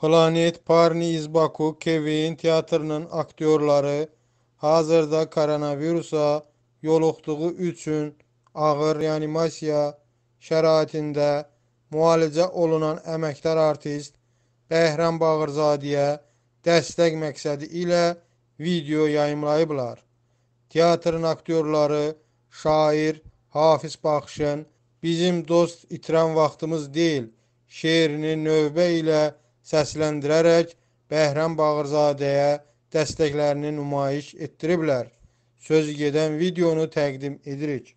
Planet Parnis Baku Kevin teatrının aktyorları hazırda koronavirusa yoluqduğu üçün ağır reanimasiya şəraitində müalicə olunan əməkdar artist Bəhram Bağırzadiyə dəstək məqsədi ilə video yayımlayıblar. Teatrın aktyorları şair Hafiz Baxşın bizim dost itirən vaxtımız deyil şeirini növbə ilə səsləndirərək Bəhrəm Bağırzadəyə dəstəklərini nümayiş etdiriblər. Sözü gedən videonu təqdim edirik.